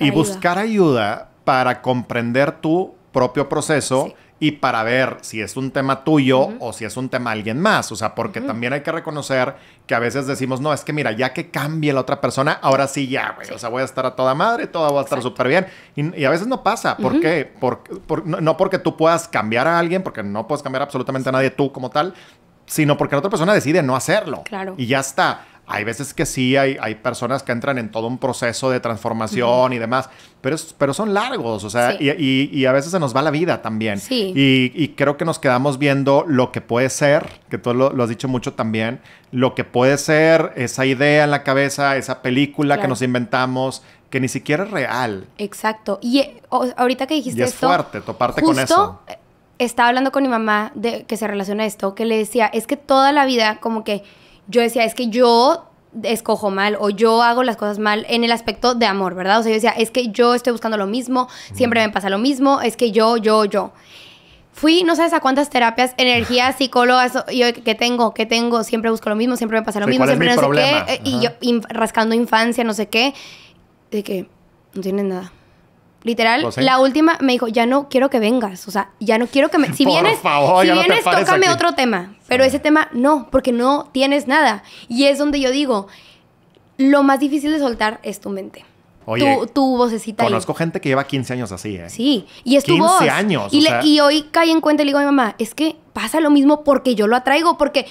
y buscar ayuda para comprender tu propio proceso y para ver si es un tema tuyo o si es un tema de alguien más. O sea, porque también hay que reconocer que a veces decimos, no, es que mira, ya que cambie la otra persona, ahora sí ya, güey. O sea, voy a estar a toda madre, todo va a estar súper bien. Y, a veces no pasa. ¿Por qué? no, no porque tú puedas cambiar a alguien, porque no puedes cambiar absolutamente a nadie tú como tal, sino porque la otra persona decide no hacerlo. Claro. Y ya está. Hay veces que sí, hay, hay personas que entran en todo un proceso de transformación y demás, pero, pero son largos, o sea, y, a veces se nos va la vida también. Sí. Y, creo que nos quedamos viendo lo que puede ser, que tú lo, has dicho mucho también, lo que puede ser esa idea en la cabeza, esa película que nos inventamos, que ni siquiera es real. Exacto. Y eh, ahorita que dijiste y es fuerte toparte justo con eso. Eh, estaba hablando con mi mamá de que se relaciona esto, que le decía, es que toda la vida como que yo decía, es que yo escojo mal o yo hago las cosas mal en el aspecto de amor, ¿verdad? O sea, yo decía, es que yo estoy buscando lo mismo, siempre me pasa lo mismo, es que yo, yo, yo. Fui, no sabes a cuántas terapias, energías, ah. psicólogas, yo que tengo, ¿Qué tengo, siempre busco lo mismo, siempre me pasa lo mismo, siempre no sé qué, eh, y yo rascando infancia, no sé qué, de que no tienen nada. Literal, ¿Oh, la última me dijo, ya no quiero que vengas, o sea, ya no quiero que me... Si vienes, si tócame otro tema, pero ese tema no, porque no tienes nada. Y es donde yo digo, lo más difícil de soltar es tu mente. tu, vocecita. Conozco gente que lleva 15 años así, ¿eh? Sí, y es tu voz. años. Y, hoy caí en cuenta y le digo a mi mamá, es que pasa lo mismo porque yo lo atraigo, porque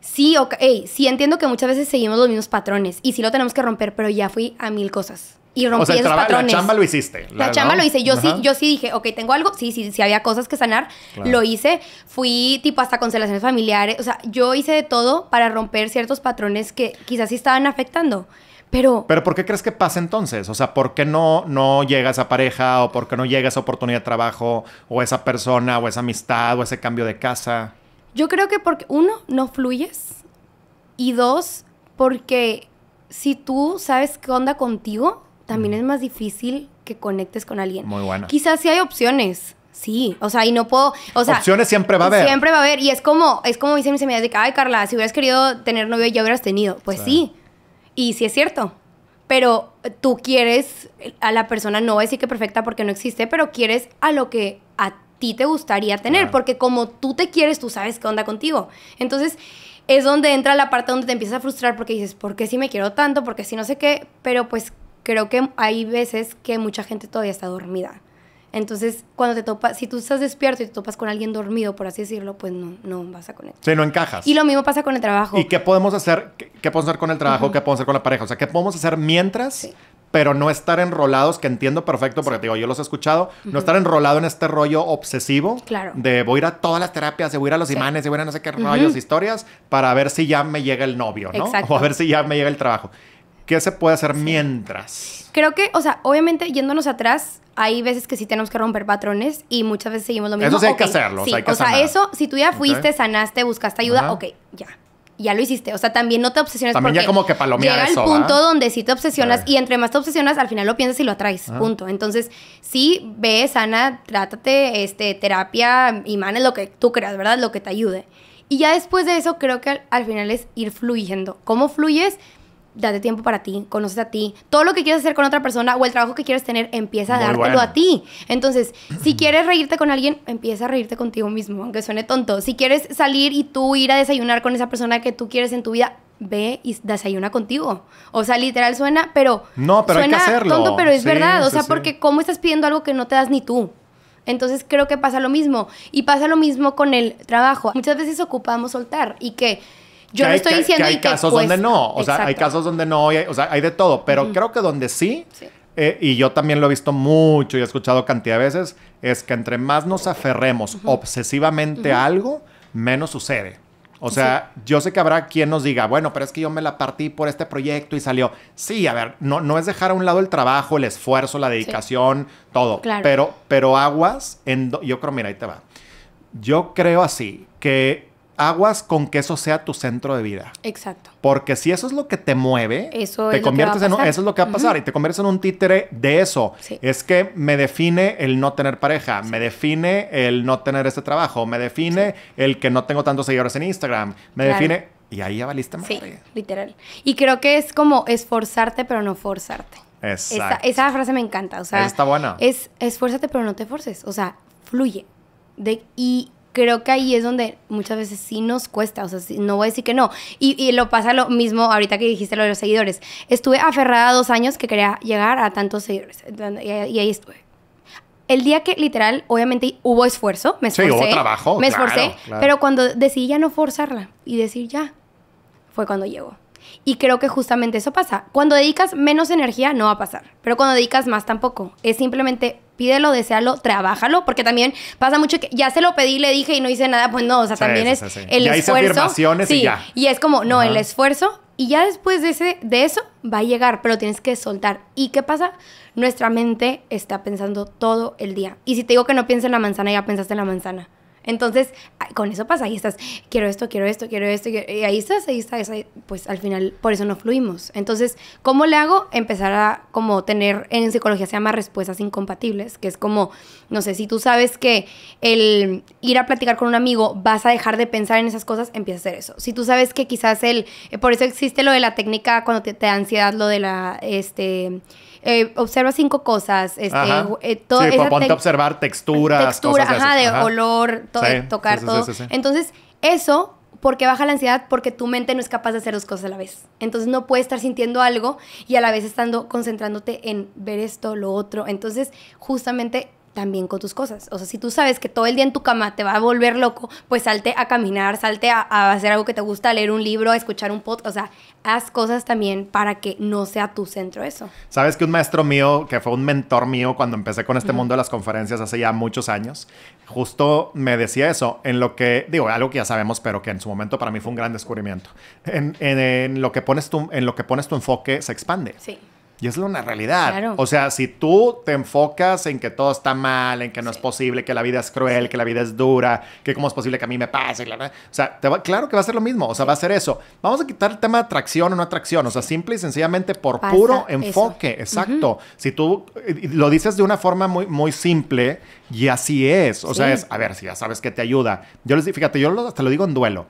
sí, okay, sí entiendo que muchas veces seguimos los mismos patrones y sí lo tenemos que romper, pero ya fui a mil cosas y rompí o sea, La chamba lo hiciste. La, chamba lo hice. Yo sí, yo sí dije, ok, tengo algo. Sí, sí, sí había cosas que sanar. Lo hice. Fui tipo hasta constelaciones familiares. O sea, yo hice de todo para romper ciertos patrones que quizás sí estaban afectando. Pero. Pero ¿por qué crees que pasa entonces? O sea, ¿por qué no, no llega esa pareja? ¿O por qué no llega esa oportunidad de trabajo? ¿O esa persona? ¿O esa amistad? ¿O ese cambio de casa? Yo creo que porque, uno, no fluyes. Y dos, porque si tú sabes qué onda contigo, también es más difícil que conectes con alguien. Muy bueno. Quizás sí hay opciones. Sí, o sea, y no puedo, o sea, opciones siempre va a haber. Siempre va a haber y es como es como dicen mis amigas de que, "Ay, Carla, si hubieras querido tener novio ya hubieras tenido." Pues sí. Y sí es cierto. Pero tú quieres a la persona no voy a decir que perfecta porque no existe, pero quieres a lo que a ti te gustaría tener, porque como tú te quieres, tú sabes qué onda contigo. Entonces, es donde entra la parte donde te empiezas a frustrar porque dices, "¿Por qué si me quiero tanto? porque si no sé qué?" Pero pues creo que hay veces que mucha gente todavía está dormida. Entonces, cuando te topas, si tú estás despierto y te topas con alguien dormido, por así decirlo, pues no, no vas a conectar. Sí, no encajas. Y lo mismo pasa con el trabajo. ¿Y qué podemos hacer? ¿Qué, podemos hacer con el trabajo? ¿Qué podemos hacer con la pareja? O sea, ¿qué podemos hacer mientras? Pero no estar enrolados, que entiendo perfecto, porque te digo, yo los he escuchado, no estar enrolado en este rollo obsesivo claro. de voy a ir a todas las terapias, de voy a ir a los imanes, de voy a ir a no sé qué rollos, historias, para ver si ya me llega el novio, ¿no? O a ver si ya me llega el trabajo. ¿Qué se puede hacer mientras? Creo que, o sea, obviamente yéndonos atrás, hay veces que sí tenemos que romper patrones y muchas veces seguimos lo mismo. Eso sí hay que hacerlo. O sea, eso, si tú ya fuiste, sanaste, buscaste ayuda, ok, ya. Ya lo hiciste. O sea, también no te obsesiones también ya como que palomear llega el punto donde sí te obsesionas y entre más te obsesionas, al final lo piensas y lo atraes. Punto. Entonces, sí, ve, sana, trátate, este, terapia, imanes, lo que tú creas, ¿verdad? Lo que te ayude. Y ya después de eso, creo que al final es ir fluyendo. ¿Cómo fluyes? date tiempo para ti, conoces a ti. Todo lo que quieres hacer con otra persona o el trabajo que quieres tener, empieza a dártelo a ti. Entonces, si quieres reírte con alguien, empieza a reírte contigo mismo, aunque suene tonto. Si quieres salir y tú ir a desayunar con esa persona que tú quieres en tu vida, ve y desayuna contigo. O sea, literal suena, pero. No, pero suena hay que tonto, pero es verdad. O sea, porque ¿cómo estás pidiendo algo que no te das ni tú? Entonces creo que pasa lo mismo. Y pasa lo mismo con el trabajo. Muchas veces ocupamos soltar y que yo no estoy diciendo que hay casos pues, donde no, o sea, hay casos donde no, o sea, hay de todo, pero creo que donde sí, eh, y yo también lo he visto mucho y he escuchado cantidad de veces, es que entre más nos aferremos obsesivamente a algo, menos sucede. O sea, yo sé que habrá quien nos diga, bueno, pero es que yo me la partí por este proyecto y salió. Sí, a ver, no, no es dejar a un lado el trabajo, el esfuerzo, la dedicación, todo. Claro. Pero, pero aguas, en yo creo, mira, ahí te va. Yo creo así, que aguas con que eso sea tu centro de vida. Exacto. Porque si eso es lo que te mueve, eso te es conviertes en eso es lo que va a pasar y te conviertes en un títere de eso. Es que me define el no tener pareja, me define el no tener este trabajo, me define el que no tengo tantos seguidores en Instagram, me define y ahí ya valiste más. Sí, literal. Y creo que es como esforzarte pero no forzarte. Exacto. Esa, frase me encanta, Está buena. es esfuérzate pero no te forces, o sea, fluye. De, y creo que ahí es donde muchas veces sí nos cuesta, o sea, no voy a decir que no. Y, lo pasa lo mismo ahorita que dijiste lo de los seguidores. Estuve aferrada dos años que quería llegar a tantos seguidores y, ahí estuve. El día que literal, obviamente hubo esfuerzo, me esforcé. Sí, hubo trabajo. Me esforcé, pero cuando decidí ya no forzarla y decir ya, fue cuando llegó. Y creo que justamente eso pasa. Cuando dedicas menos energía no va a pasar, pero cuando dedicas más tampoco. Es simplemente pídelo, desealo, trabájalo, porque también pasa mucho que ya se lo pedí, le dije y no hice nada, pues no, o sea, también es, el esfuerzo. sí, y, es como, no, el esfuerzo y ya después de, ese, de eso va a llegar, pero tienes que soltar. ¿Y qué pasa? Nuestra mente está pensando todo el día. Y si te digo que no pienses en la manzana, ya pensaste en la manzana. Entonces, con eso pasa, ahí estás, quiero esto, quiero esto, quiero esto, y ahí estás, ahí estás, pues al final por eso no fluimos. Entonces, ¿cómo le hago? Empezar a como tener, en psicología se llama respuestas incompatibles, que es como, no sé, si tú sabes que el ir a platicar con un amigo vas a dejar de pensar en esas cosas, empieza a hacer eso. Si tú sabes que quizás el, eh, por eso existe lo de la técnica cuando te, te da ansiedad, lo de la, este eh, observa cinco cosas. Este, eh, sí, ponte a observar texturas. Textura, ajá, de, olor, tocar todo. Entonces, eso porque baja la ansiedad porque tu mente no es capaz de hacer dos cosas a la vez. Entonces no puedes estar sintiendo algo y a la vez estando concentrándote en ver esto, lo otro. Entonces justamente también con tus cosas. O sea, si tú sabes que todo el día en tu cama te va a volver loco, pues salte a caminar, salte a, hacer algo que te gusta, a leer un libro, a escuchar un podcast. O sea, haz cosas también para que no sea tu centro eso. Sabes que un maestro mío, que fue un mentor mío cuando empecé con este mundo de las conferencias hace ya muchos años, justo me decía eso, en lo que, digo, algo que ya sabemos, pero que en su momento para mí fue un gran descubrimiento. En, lo, que pones tu, en lo que pones tu enfoque se expande. Sí. Y es una realidad. O sea, si tú te enfocas en que todo está mal, en que no es posible, que la vida es cruel, que la vida es dura, que cómo es posible que a mí me pase, o sea, te va, claro que va a ser lo mismo, o sea, va a ser eso. Vamos a quitar el tema de atracción o no atracción, o sea, simple y sencillamente por puro enfoque, exacto. Si tú lo dices de una forma muy, muy simple, y así es, o sea, es, a ver, si ya sabes que te ayuda. Yo les fíjate, yo hasta lo digo en duelo.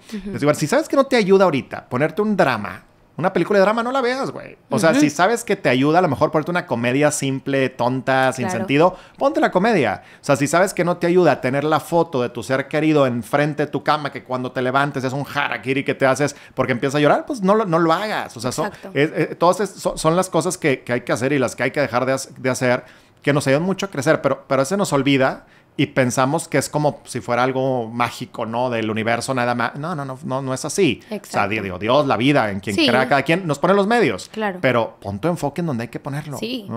si sabes que no te ayuda ahorita ponerte un drama, una película de drama no la veas, güey. O sea, si sabes que te ayuda a lo mejor ponerte una comedia simple, tonta, sin sentido, ponte la comedia. O sea, si sabes que no te ayuda a tener la foto de tu ser querido enfrente de tu cama, que cuando te levantes es un harakiri que te haces porque empiezas a llorar, pues no lo, no lo hagas. O sea, son, eh, todas son, las cosas que, hay que hacer y las que hay que dejar de, hacer que nos ayudan mucho a crecer, pero, pero se nos olvida y pensamos que es como si fuera algo mágico, ¿no? Del universo, nada más. No, no, no, no, es así. Exacto. O sea, Dios, la vida, en quien crea cada quien, nos pone los medios. Claro. Pero pon tu enfoque en donde hay que ponerlo. Sí.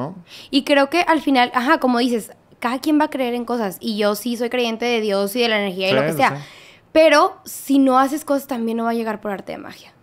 Y creo que al final, ajá, como dices, cada quien va a creer en cosas. Y yo sí soy creyente de Dios y de la energía y lo que sea. Pero si no haces cosas, también no va a llegar por arte de magia.